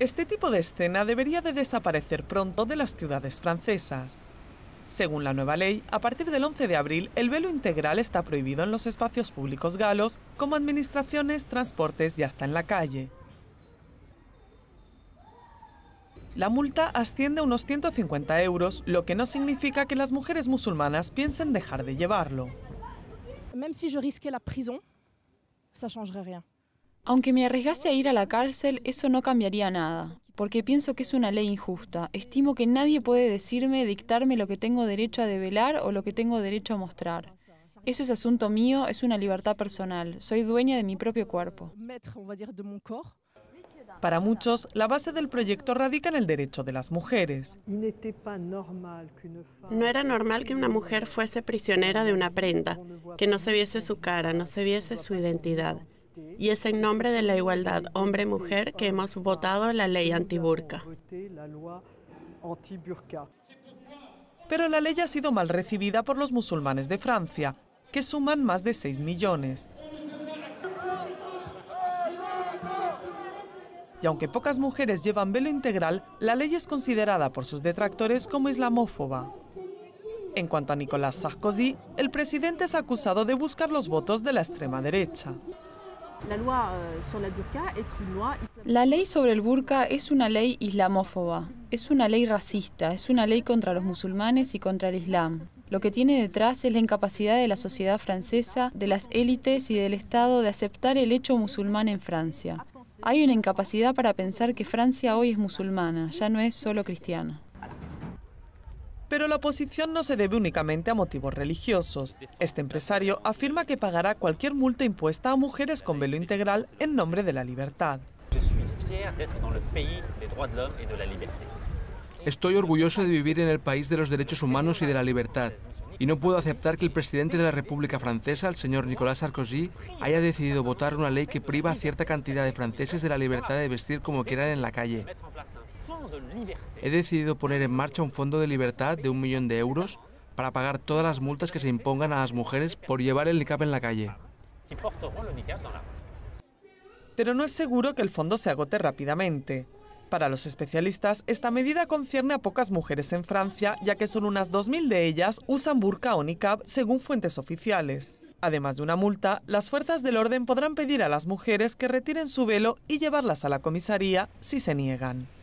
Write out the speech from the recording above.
Este tipo de escena debería de desaparecer pronto de las ciudades francesas. Según la nueva ley, a partir del 11 de abril, el velo integral está prohibido en los espacios públicos galos, como administraciones, transportes y hasta en la calle. La multa asciende a unos 150 euros, lo que no significa que las mujeres musulmanas piensen dejar de llevarlo. Même si je la prison, ça changerait rien. Aunque me arriesgase a ir a la cárcel, eso no cambiaría nada, porque pienso que es una ley injusta. Estimo que nadie puede decirme, dictarme lo que tengo derecho a develar o lo que tengo derecho a mostrar. Eso es asunto mío, es una libertad personal. Soy dueña de mi propio cuerpo. Para muchos, la base del proyecto radica en el derecho de las mujeres. No era normal que una mujer fuese prisionera de una prenda, que no se viese su cara, no se viese su identidad y es en nombre de la igualdad hombre-mujer que hemos votado la ley antiburka. Pero la ley ha sido mal recibida por los musulmanes de Francia, que suman más de 6 millones. Y aunque pocas mujeres llevan velo integral, la ley es considerada por sus detractores como islamófoba. En cuanto a Nicolas Sarkozy, el presidente es acusado de buscar los votos de la extrema derecha. La ley sobre el burka es una ley islamófoba, es una ley racista, es una ley contra los musulmanes y contra el Islam. Lo que tiene detrás es la incapacidad de la sociedad francesa, de las élites y del Estado de aceptar el hecho musulmán en Francia. Hay una incapacidad para pensar que Francia hoy es musulmana, ya no es solo cristiana. Pero la oposición no se debe únicamente a motivos religiosos. Este empresario afirma que pagará cualquier multa impuesta a mujeres con velo integral en nombre de la libertad. Estoy orgulloso de vivir en el país de los derechos humanos y de la libertad. Y no puedo aceptar que el presidente de la República Francesa, el señor Nicolas Sarkozy, haya decidido votar una ley que priva a cierta cantidad de franceses de la libertad de vestir como quieran en la calle. He decidido poner en marcha un fondo de libertad de un millón de euros para pagar todas las multas que se impongan a las mujeres por llevar el niqab en la calle. Pero no es seguro que el fondo se agote rápidamente. Para los especialistas, esta medida concierne a pocas mujeres en Francia, ya que solo unas 2.000 de ellas usan burka o niqab según fuentes oficiales. Además de una multa, las fuerzas del orden podrán pedir a las mujeres que retiren su velo y llevarlas a la comisaría si se niegan.